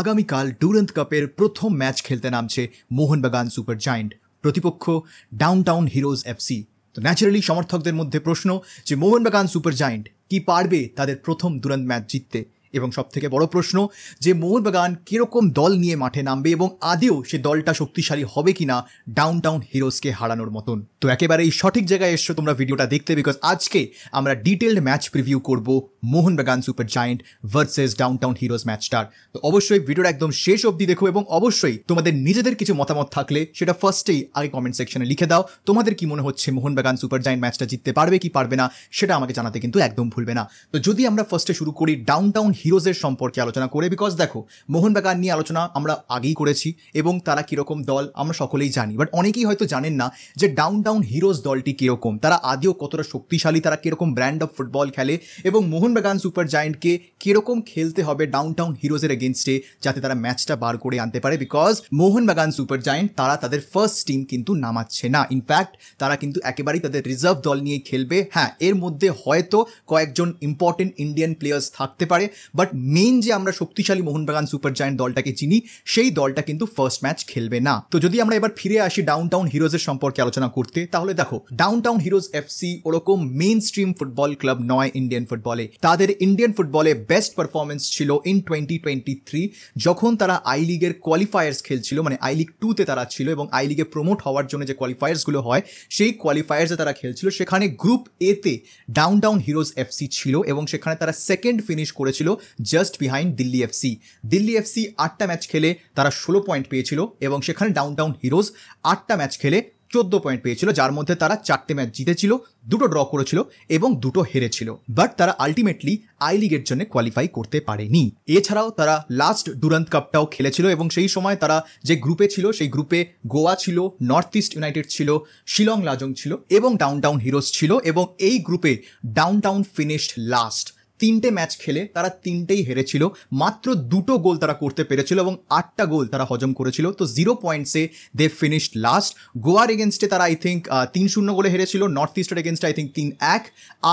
আগামীকাল ডুরন্ত কাপের প্রথম ম্যাচ খেলতে নামছে মোহনবাগান সুপার জায়েন্ট প্রতিপক্ষ ডাউনটাউন হিরোজ এফসি তো ন্যাচারালি সমর্থকদের মধ্যে প্রশ্ন যে মোহনবাগান সুপার জায়েন্ট কি পারবে তাদের প্রথম দুরন্ত ম্যাচ জিততে এবং সব থেকে বড় প্রশ্ন যে মোহনবাগান কীরকম দল নিয়ে মাঠে নামবে এবং আদেও সে দলটা শক্তিশালী হবে কিনা ডাউন টাউন হিরোজকে হারানোর মতন তো একেবারেই সঠিক জায়গায় এসছো তোমরা ভিডিওটা দেখতে বিকজ আজকে আমরা ডিটেলড ম্যাচ প্রিভিউ করব Mohun Bagan Super giant versus down town heroes ম্যাচটার তো অবশ্যই ভিডিওটা একদম শেষ অবধি দেখো এবং অবশ্যই তোমাদের নিজেদের কিছু মতামত থাকলে সেটা ফার্স্টেই আগে কমেন্ট সেকশনে লিখে দাও তোমাদের কি মনে হচ্ছে মোহনবাগান সুপার জায়েন্ট ম্যাচটা জিততে পারবে কি পারবে না সেটা আমাকে জানাতে কিন্তু একদম ভুলবে না তো যদি আমরা ফার্স্টে শুরু করি ডাউন টাউন হিরোজের সম্পর্কে আলোচনা করে বিকজ দেখো মোহনবাগান নিয়ে আলোচনা আমরা আগেই করেছি এবং তারা কীরকম দল আমরা সকলেই জানি বাট অনেকেই হয়তো জানেন না যে ডাউন ডাউন হিরোজ দলটি কীরকম তারা আদিও কতটা শক্তিশালী তারা কীরকম ব্র্যান্ড অফ ফুটবল খেলে এবং বাগান সুপার জায়েন্টকে কীরকম খেলতে হবে ডাউন টাউন হিরোজের এগেনস্টে যাতে তারা ম্যাচটা বার করে আনতে পারে বিকজ মোহনবাগান সুপার জায়েন্ট তারা তাদের ফার্স্ট টিম কিন্তু নামাচ্ছে না ইনফ্যাক্ট তারা কিন্তু একেবারেই তাদের রিজার্ভ দল নিয়ে খেলবে হ্যাঁ এর মধ্যে হয়তো কয়েকজন ইম্পর্টেন্ট ইন্ডিয়ান প্লেয়ার্স থাকতে পারে বাট মেন যে আমরা শক্তিশালী মোহনবাগান সুপার জায়েন্ট দলটাকে চিনি সেই দলটা কিন্তু ফার্স্ট ম্যাচ খেলবে না তো যদি আমরা এবার ফিরে আসি ডাউন টাউন হিরোজের সম্পর্কে আলোচনা করতে তাহলে দেখো ডাউন টাউন হিরোজ সি ওরকম মেন স্ট্রিম ফুটবল ক্লাব নয় ইন্ডিয়ান ফুটবলে তাদের ইন্ডিয়ান ফুটবলে বেস্ট পারফরমেন্স ছিল ইন টোয়েন্টি টোয়েন্টি থ্রি যখন তারা আই লিগের কোয়ালিফায়ার্স খেলছিল মানে আই লিগ টুতে তারা ছিল এবং আই লিগে প্রমোট হওয়ার জন্য যে কোয়ালিফায়ার্সগুলো হয় সেই কোয়ালিফায়ার্সে তারা খেলছিল সেখানে গ্রুপ এতে ডাউন টাউন হিরোজ সি ছিল এবং সেখানে তারা সেকেন্ড ফিনিশ করেছিল just behind Delhi FC Delhi FC আটটা ম্যাচ খেলে তারা ষোলো পয়েন্ট পেয়েছিল এবং সেখানে ডাউন টাউন হিরোজ আটটা ম্যাচ খেলে চোদ্দ পয়েন্ট পেয়েছিল যার মধ্যে তারা চারটে ম্যাচ জিতেছিল দুটো ড্র করেছিল এবং দুটো হেরেছিল বাট তারা আলটিমেটলি আই লিগের জন্য কোয়ালিফাই করতে পারেনি এছাড়াও তারা লাস্ট ডুরান্ত কাপটাও খেলেছিল এবং সেই সময় তারা যে গ্রুপে ছিল সেই গ্রুপে গোয়া ছিল নর্থ ইস্ট ইউনাইটেড ছিল শিলং লাজং ছিল এবং ডাউন টাউন হিরোজ ছিল এবং এই গ্রুপে ডাউন টাউন ফিনিশড লাস্ট তিনটে ম্যাচ খেলে তারা তিনটেই হেরেছিল মাত্র দুটো গোল তারা করতে পেরেছিল এবং আটটা গোল তারা হজম করেছিল তো জিরো পয়েন্টসে দে ফিনিশড লাস্ট গোয়ার এগেনস্টে তারা আই থিঙ্ক তিন শূন্য গোলে হেরেছিল নর্থ ইস্টের এগেনস্টে আই থিঙ্ক তিন এক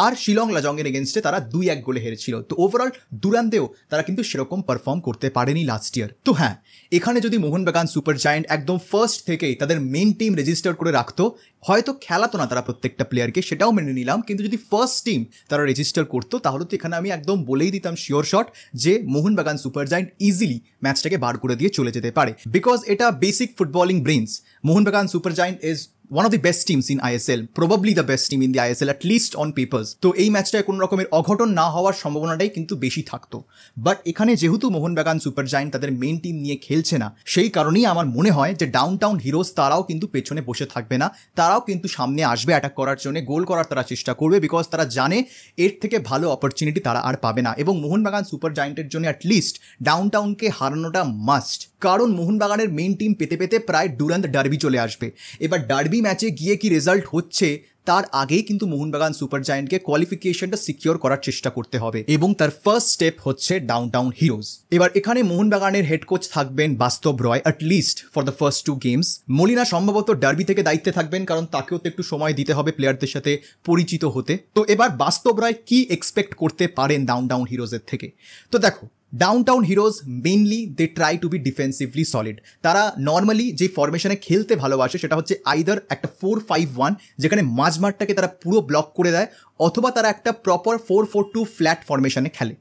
আর শিলং লাজংয়ের এগেনস্টে তারা দুই এক গোলে হেরেছিল তো ওভারঅল দুরান্তেও তারা কিন্তু সেরকম পারফর্ম করতে পারেনি লাস্ট ইয়ার তো হ্যাঁ এখানে যদি মোহনবাগান সুপার জায়েন্ট একদম ফার্স্ট থেকেই তাদের মেন টিম রেজিস্টার করে রাখতো হয়তো খেলাতো না তারা প্রত্যেকটা প্লেয়ারকে সেটাও মেনে নিলাম কিন্তু যদি ফার্স্ট টিম তারা রেজিস্টার করতো তাহলে তো এখানে আমি একদম বলেই দিতাম শিওর শট যে মোহনবাগান সুপার জায়েন্ট ইজিলি ম্যাচটাকে বার করে দিয়ে চলে যেতে পারে বিকজ এটা basic footballing brains Mohun Bagan Super giant is one of the best teams in ISL probably the best team in the ISL at least on papers তো এই ম্যাচটায় কোনো রকমের অঘটন না হওয়ার সম্ভাবনাটাই কিন্তু বেশি থাকতো বাট এখানে যেহেতু মোহনবাগান সুপার জায়েন্ট তাদের মেন টিম নিয়ে খেলছে না সেই কারণেই আমার মনে হয় যে ডাউন টাউন হিরোজ তারাও কিন্তু পেছনে বসে থাকবে না তারাও কিন্তু সামনে আসবে অ্যাটাক করার জন্য গোল করার তারা চেষ্টা করবে বিকজ তারা জানে এর থেকে ভালো অপরচুনিটি তারা আর পাবে না এবং মোহনবাগান সুপার জায়েন্টের জন্য অ্যাটলিস্ট ডাউন টাউনকে হারানোটা মাস্ট কারণ মোহনবাগানের মেন টিম পেতে পেতে প্রায় ডুরান্ত ডার্বি চলে আসবে এবার ডার্বি এমনই ম্যাচে গিয়ে কি রেজাল্ট হচ্ছে তার আগেই কিন্তু মোহনবাগান সুপার জায়েন্টকে কোয়ালিফিকেশনটা সিকিউর করার চেষ্টা করতে হবে এবং তার ফার্স্ট স্টেপ হচ্ছে ডাউন টাউন হিরোজ এবার এখানে মোহনবাগানের হেড কোচ থাকবেন বাস্তব রয় at least for the first two games Malina সম্ভবত ডার্বি থেকে দায়িত্বে থাকবেন কারণ তাকেও তো একটু সময় দিতে হবে প্লেয়ারদের সাথে পরিচিত হতে তো এবার বাস্তব রয় কি এক্সপেক্ট করতে পারেন ডাউন ডাউন হিরোজের থেকে তো দেখো down town Heroes mainly they try to be defensively solid তারা নর্মালি যে ফরমেশনে খেলতে ভালোবাসে সেটা হচ্ছে আইদার একটা ফোর ফাইভ ওয়ান যেখানে মাঝ রাজমারটাকে তারা পুরো ব্লক করে দেয় অথবা তারা একটা proper four four two flat ফরমেশনে খেলে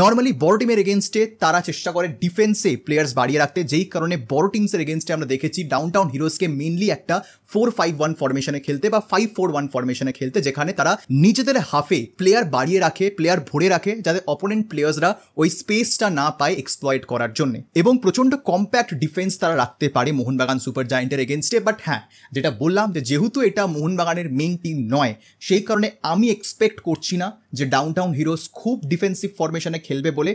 নর্মালি বড় টিমের এগেনস্টে তারা চেষ্টা করে ডিফেন্সে প্লেয়ার্স বাড়িয়ে রাখতে যেই কারণে বড় টিমসের এগেনস্টে আমরা দেখেছি ডাউন টাউন হিরোজকে মেনলি একটা ফোর ফাইভ ওয়ান ফরমেশনে খেলতে বা ফাইভ ফোর ওয়ান ফরমেশনে খেলতে যেখানে তারা নিজেদের হাফে প্লেয়ার বাড়িয়ে রাখে প্লেয়ার ভরে রাখে যাতে অপোনেন্ট প্লেয়ার্সরা ওই স্পেসটা না পায় এক্সপ্লয়েট করার জন্য এবং প্রচণ্ড কম্প্যাক্ট ডিফেন্স তারা রাখতে পারে মোহনবাগান সুপার জায়েন্টের এগেনস্টে বাট হ্যাঁ যেটা বললাম যে যেহেতু এটা মোহনবাগানের মেন টিম নয় সেই কারণে আমি এক্সপেক্ট করছি না যে ডাউন টাউন হিরোজ খুব ডিফেন্সিভ ফরমেশনে খেলবে বলে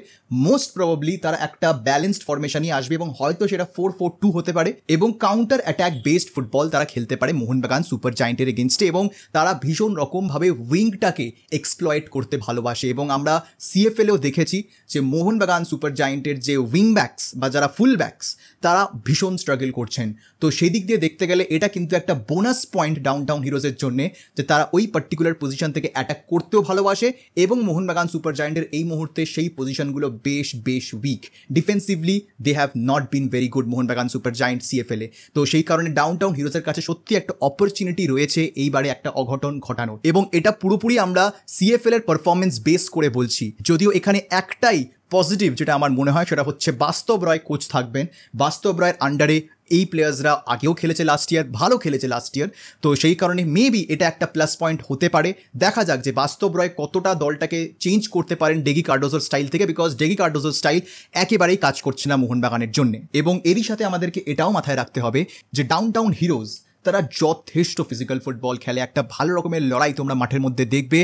মোস্ট প্রবাবলি তারা একটা ব্যালেন্সড ফর্মেশনই আসবে এবং হয়তো সেটা ফোর ফোর টু হতে পারে এবং কাউন্টার অ্যাট্যাক বেসড ফুটবল তারা খেলতে পারে মোহনবাগান সুপার জায়েন্টের এগেনস্টে এবং তারা ভীষণ রকমভাবে উইংটাকে এক্সপ্লয়েট করতে ভালোবাসে এবং আমরা সিএফএলেও দেখেছি যে মোহনবাগান সুপার জায়েন্টের যে উইং ব্যাকস বা যারা ফুল ব্যাক্স তারা ভীষণ স্ট্রাগল করছেন তো সেই দিক দিয়ে দেখতে গেলে এটা কিন্তু একটা বোনাস পয়েন্ট ডাউন টাউন হিরোজের জন্য যে তারা ওই পার্টিকুলার পজিশন থেকে অ্যাটাক করতেও ভালোবাসে এবং মোহনবাগান সুপার জায়েন্টের এই মুহূর্তে সেই পজিশনগুলো বেশ বেশ weak defensively they have not been very good Mohun Bagan Super Giant এ তো সেই কারণে ডাউন টাউন হিরোজের কাছে সত্যি একটা অপরচুনিটি রয়েছে এইবারে একটা অঘটন ঘটানো এবং এটা পুরোপুরি আমরা সিএফএল এর পারফরমেন্স বেস করে বলছি যদিও এখানে একটাই পজিটিভ যেটা আমার মনে হয় সেটা হচ্ছে বাস্তব রায় কোচ থাকবেন বাস্তব রায়ের আন্ডারে এই প্লেয়ার্সরা আগেও খেলেছে লাস্ট ইয়ার ভালো খেলেছে লাস্ট ইয়ার তো সেই কারণে মেবি এটা একটা প্লাস পয়েন্ট হতে পারে দেখা যাক যে বাস্তব রয় কতটা দলটাকে চেঞ্জ করতে পারেন ডেগি কার্ডোজোর স্টাইল থেকে বিকজ ডেগি কার্ডোজোর স্টাইল একেবারেই কাজ করছে না মোহনবাগানের জন্য এবং এরই সাথে আমাদেরকে এটাও মাথায় রাখতে হবে যে ডাউন টাউন হিরোজ তারা যথেষ্ট ফিজিক্যাল ফুটবল খেলে একটা ভালো রকমের লড়াই তোমরা মাঠের মধ্যে দেখবে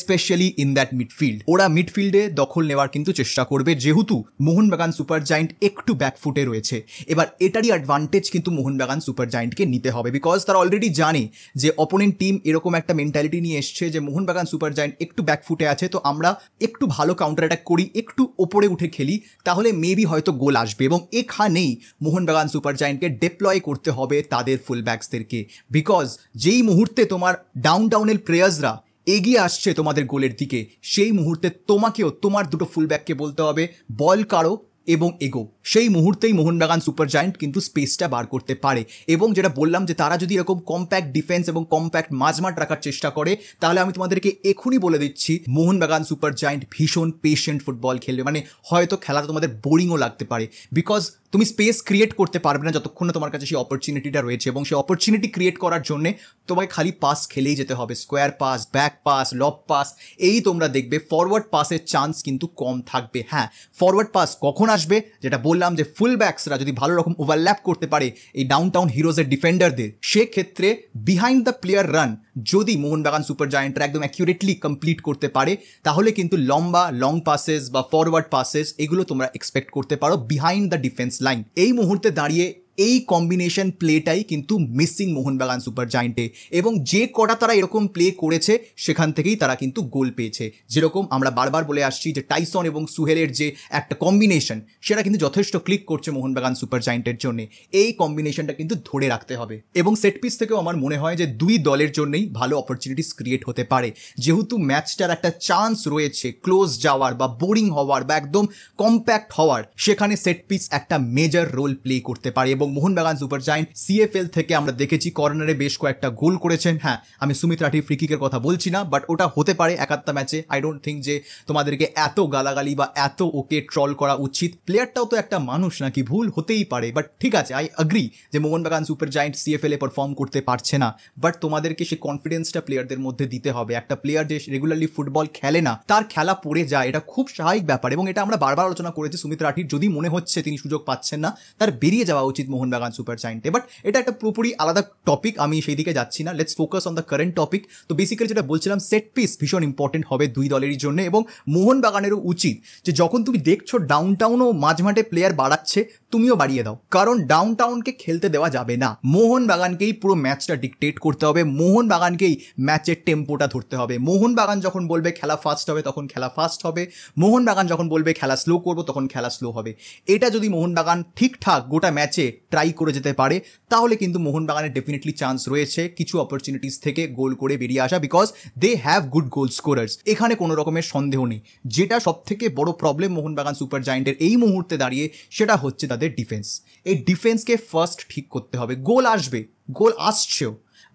স্পেশালি ইন দ্যাট মিডফিল্ড ওরা মিডফিল্ডে দখল নেওয়ার কিন্তু চেষ্টা করবে যেহেতু মোহনবাগান সুপার জায়েন্ট একটু ব্যাকফুটে রয়েছে এবার এটারই অ্যাডভান্টেজ কিন্তু মোহনবাগান সুপার জায়েন্টকে নিতে হবে বিকজ তারা অলরেডি জানে যে অপোনেন্ট টিম এরকম একটা মেন্টালিটি নিয়ে এসছে যে মোহনবাগান সুপার জায়েন্ট একটু ব্যাকফুটে আছে তো আমরা একটু ভালো কাউন্টার অ্যাটাক করি একটু ওপরে উঠে খেলি তাহলে মেবি হয়তো গোল আসবে এবং এখানেই মোহনবাগান সুপার জায়েন্টকে ডিপ্লয় করতে হবে তাদের ফুল ব্যাকসদের তোমাদেরকে বিকজ যেই মুহূর্তে তোমার ডাউন ডাউনের প্লেয়ার্সরা এগিয়ে আসছে তোমাদের গোলের দিকে সেই মুহূর্তে তোমাকেও তোমার দুটো ফুলব্যাককে বলতে হবে বল কারো এবং এগো সেই মুহূর্তেই মোহনবাগান সুপার জায়েন্ট কিন্তু স্পেসটা বার করতে পারে এবং যেটা বললাম যে তারা যদি এরকম কম্প্যাক্ট ডিফেন্স এবং কম্প্যাক্ট মাঝমাঠ রাখার চেষ্টা করে তাহলে আমি তোমাদেরকে এখনই বলে দিচ্ছি মোহনবাগান সুপার জায়েন্ট ভীষণ পেশেন্ট ফুটবল খেলবে মানে হয়তো খেলাটা তোমাদের বোরিংও লাগতে পারে বিকজ তুমি স্পেস ক্রিয়েট করতে পারবে না যতক্ষণ না তোমার কাছে সেই অপরচুনিটিটা রয়েছে এবং সেই অপরচুনিটি ক্রিয়েট করার জন্যে তোমাকে খালি পাস খেলেই যেতে হবে square pass back pass lob pass এই তোমরা দেখবে ফরওয়ার্ড পাসের চান্স কিন্তু কম থাকবে হ্যাঁ ফরওয়ার্ড পাস কখন আসবে যেটা বললাম যে ফুল ব্যাকসরা যদি ভালো রকম ওভারল্যাপ করতে পারে এই ডাউন টাউন হিরোজের ডিফেন্ডারদের সেক্ষেত্রে বিহাইন্ড দ্য প্লেয়ার রান যদি মোহনবাগান সুপার জায়ান্ট একদম একিউরেটলি কমপ্লিট করতে পারে তাহলে কিন্তু লম্বা লং Passes বা ফরওয়ার্ড Passes এগুলো তোমরা এক্সপেক্ট করতে পারো বিহাইন্ড দা ডিফেন্স লাইন এই মুহূর্তে দাঁড়িয়ে এই কম্বিনেশন প্লেটাই কিন্তু মিসিং মোহনবাগান সুপার জায়েন্টে এবং যে কটা তারা এরকম প্লে করেছে সেখান থেকেই তারা কিন্তু গোল পেয়েছে যেরকম আমরা বারবার বলে আসছি যে টাইসন এবং সুহেলের যে একটা কম্বিনেশন সেটা কিন্তু যথেষ্ট ক্লিক করছে মোহনবাগান সুপার জায়েন্টের জন্য এই কম্বিনেশনটা কিন্তু ধরে রাখতে হবে এবং সেট পিস থেকেও আমার মনে হয় যে দুই দলের জন্যই ভালো অপরচুনিটিস ক্রিয়েট হতে পারে যেহেতু ম্যাচটার একটা চান্স রয়েছে ক্লোজ যাওয়ার বা বোরিং হওয়ার বা একদম কম্প্যাক্ট হওয়ার সেখানে সেট পিস একটা মেজর রোল প্লে করতে পারে এবং এবং মোহনবাগান সুপার জায়েন্ট সিএফএল থেকে আমরা দেখেছি কর্নারে বেশ কয়েকটা গোল করেছেন হ্যাঁ আমি সুমিত রাঠি ফ্রিকিকের কথা বলছি না বাট ওটা হতে পারে একাত্তা ম্যাচে আই ডোন্ট থিঙ্ক যে তোমাদেরকে এত গালাগালি বা এত ওকে ট্রল করা উচিত প্লেয়ারটাও তো একটা মানুষ নাকি ভুল হতেই পারে বাট ঠিক আছে আই আগ্রি যে মোহনবাগান সুপার জায়েন্ট সিএফএল এ পারফর্ম করতে পারছে না বাট তোমাদেরকে সেই কনফিডেন্সটা প্লেয়ারদের মধ্যে দিতে হবে একটা প্লেয়ার যে রেগুলারলি ফুটবল খেলে না তার খেলা পড়ে যায় এটা খুব স্বাভাবিক ব্যাপার এবং এটা আমরা বারবার আলোচনা করেছি সুমিত রাঠির যদি মনে হচ্ছে তিনি সুযোগ পাচ্ছেন না তার বেরিয়ে যাওয়া উচিত মোহনবাগান সুপার জায়েন্টে বাট এটা একটা পুরোপুরি আলাদা টপিক আমি সেই দিকে যাচ্ছি না let's focus on the current topic তো বেসিক্যালি যেটা বলছিলাম সেট পিস ভীষণ ইম্পর্টেন্ট হবে দুই দলেরই জন্য এবং মোহনবাগানেরও উচিত যে যখন তুমি দেখছো ডাউন টাউনও মাঝমাঠে প্লেয়ার বাড়াচ্ছে তুমিও বাড়িয়ে দাও কারণ ডাউন টাউনকে খেলতে দেওয়া যাবে না মোহন বাগানকেই পুরো ম্যাচটা ডিকটেট করতে হবে মোহন বাগানকেই ম্যাচের টেম্পোটা ধরতে হবে মোহন বাগান যখন বলবে খেলা ফাস্ট হবে তখন খেলা ফাস্ট হবে মোহন বাগান যখন বলবে খেলা স্লো করবো তখন খেলা স্লো হবে এটা যদি মোহনবাগান ঠিকঠাক গোটা ম্যাচে ট্রাই করে যেতে পারে তাহলে কিন্তু মোহনবাগানের ডেফিনেটলি চান্স রয়েছে কিছু অপরচুনিটিস থেকে গোল করে বেরিয়ে আসা because they have good goal scorers এখানে কোনো রকমের সন্দেহ নেই যেটা সবথেকে বড় প্রবলেম মোহনবাগান সুপার জায়েন্টের এই মুহূর্তে দাঁড়িয়ে সেটা হচ্ছে তাদের ডিফেন্স এই ডিফেন্সকে ফার্স্ট ঠিক করতে হবে গোল আসবে গোল আসছেও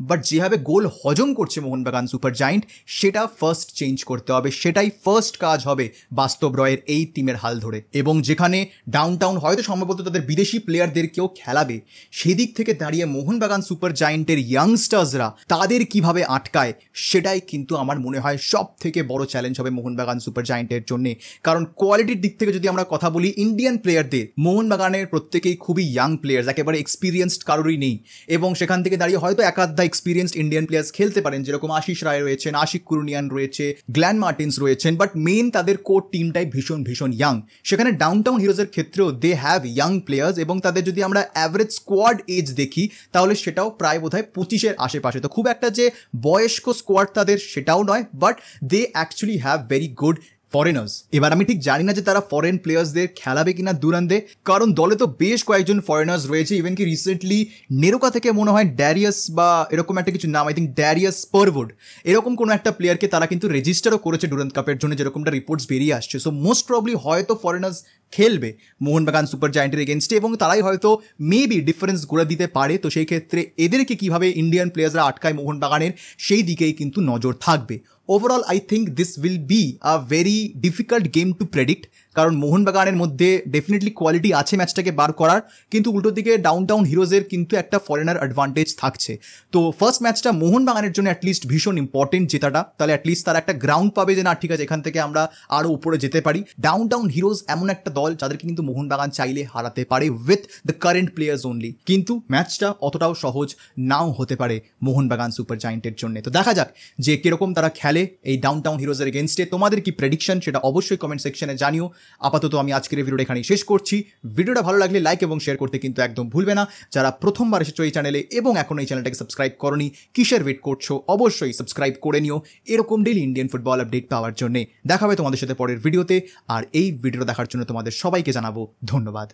বাট যেভাবে গোল হজম করছে মোহনবাগান সুপার জায়েন্ট সেটা ফার্স্ট চেঞ্জ করতে হবে সেটাই ফার্স্ট কাজ হবে বাস্তব রয়ের এই টিমের হাল ধরে এবং যেখানে ডাউন টাউন হয়তো সম্ভবত তাদের বিদেশি প্লেয়ারদেরকেও খেলাবে সেদিক থেকে দাঁড়িয়ে মোহনবাগান সুপার জায়েন্টের ইয়াংস্টার্সরা তাদের কিভাবে আটকায় সেটাই কিন্তু আমার মনে হয় সব থেকে বড় চ্যালেঞ্জ হবে মোহনবাগান সুপার জায়েন্টের জন্য কারণ কোয়ালিটির দিক থেকে যদি আমরা কথা বলি ইন্ডিয়ান প্লেয়ারদের মোহনবাগানের প্রত্যেকেই খুবই ইয়াং প্লেয়ার একেবারে এক্সপিরিয়েন্সড কারোরই নেই এবং সেখান থেকে দাঁড়িয়ে হয়তো একাধ্যায় এক্সপিরিয়েন্সড ইন্ডিয়ান প্লেয়ার্স খেলতে পারেন যেরকম আশিস রায় রয়েছেন আশিক কুরুনিয়ান রয়েছে গ্ল্যান মার্টিন্স রয়েছেন বাট মেন তাদের কোর টিমটাই ভীষণ ভীষণ ইয়াং সেখানে ডাউন টাউন হিরোজের ক্ষেত্রেও দে হ্যাভ ইয়াং প্লেয়ার্স এবং তাদের যদি আমরা অ্যাভারেজ স্কোয়াড এজ দেখি তাহলে সেটাও প্রায় বোধ হয় পঁচিশের আশেপাশে তো খুব একটা যে বয়স্ক স্কোয়াড তাদের সেটাও নয় but they actually have very good foreigners এবার আমি ঠিক জানি না যে তারা ফরেন প্লেয়ার্সদের খেলাবে কিনা দুরান্দে কারণ দলে তো বেশ কয়েকজন ফরেনার্স রয়েছে ইভেন কি রিসেন্টলি নেরোকা থেকে মনে হয় ড্যারিয়াস বা এরকম একটা কিছু নাম আই থিঙ্ক ড্যারিয়াস পারভুড এরকম কোনো একটা প্লেয়ারকে তারা কিন্তু রেজিস্টারও করেছে ডুরান্ত কাপের জন্য যেরকমটা রিপোর্টস বেরিয়ে আসছে সো মোস্ট প্রবলি হয়তো ফরেনার্স খেলবে মোহনবাগান সুপার জায়েন্টের এগেনস্টে এবং তারাই হয়তো মেবি ডিফারেন্স গড়ে দিতে পারে তো সেই ক্ষেত্রে এদেরকে কিভাবে ইন্ডিয়ান প্লেয়াররা আটকায় মোহনবাগানের সেই দিকেই কিন্তু নজর থাকবে overall I think this will be a very difficult game to predict কারণ মোহনবাগানের মধ্যে ডেফিনেটলি কোয়ালিটি আছে ম্যাচটাকে বার করার কিন্তু উল্টো দিকে ডাউন টাউন হিরোজের কিন্তু একটা ফরেনার অ্যাডভান্টেজ থাকছে তো ফার্স্ট ম্যাচটা মোহনবাগানের জন্য অ্যাটলিস্ট ভীষণ ইম্পর্টেন্ট জেতাটা তাহলে অ্যাটলিস্ট তারা একটা গ্রাউন্ড পাবে যে না ঠিক আছে এখান থেকে আমরা আরও উপরে যেতে পারি ডাউন টাউন হিরোজ এমন একটা দল যাদেরকে কিন্তু মোহনবাগান চাইলে হারাতে পারে with the current players only কিন্তু ম্যাচটা অতটাও সহজ নাও হতে পারে মোহনবাগান সুপার জায়েন্টের জন্য তো দেখা যাক যে কীরকম তারা খেলে এই ডাউন টাউন হিরোজের এগেনস্টে তোমাদের কি প্রেডিকশন সেটা অবশ্যই কমেন্ট সেকশনে জানিও আপাতত আমি আজকের এই ভিডিওটা এখানেই শেষ করছি ভিডিওটা ভালো লাগলে লাইক এবং শেয়ার করতে কিন্তু একদম ভুলবে না যারা প্রথমবার এসেছো এই চ্যানেলে এবং এখন এই চ্যানেলটাকে সাবস্ক্রাইব করনি কিসের ওয়েট করছো অবশ্যই সাবস্ক্রাইব করে নিও এরকম ডেলি ইন্ডিয়ান ফুটবল আপডেট পাওয়ার জন্যে দেখা হবে তোমাদের সাথে পরের ভিডিওতে আর এই ভিডিও দেখার জন্য তোমাদের সবাইকে জানাবো ধন্যবাদ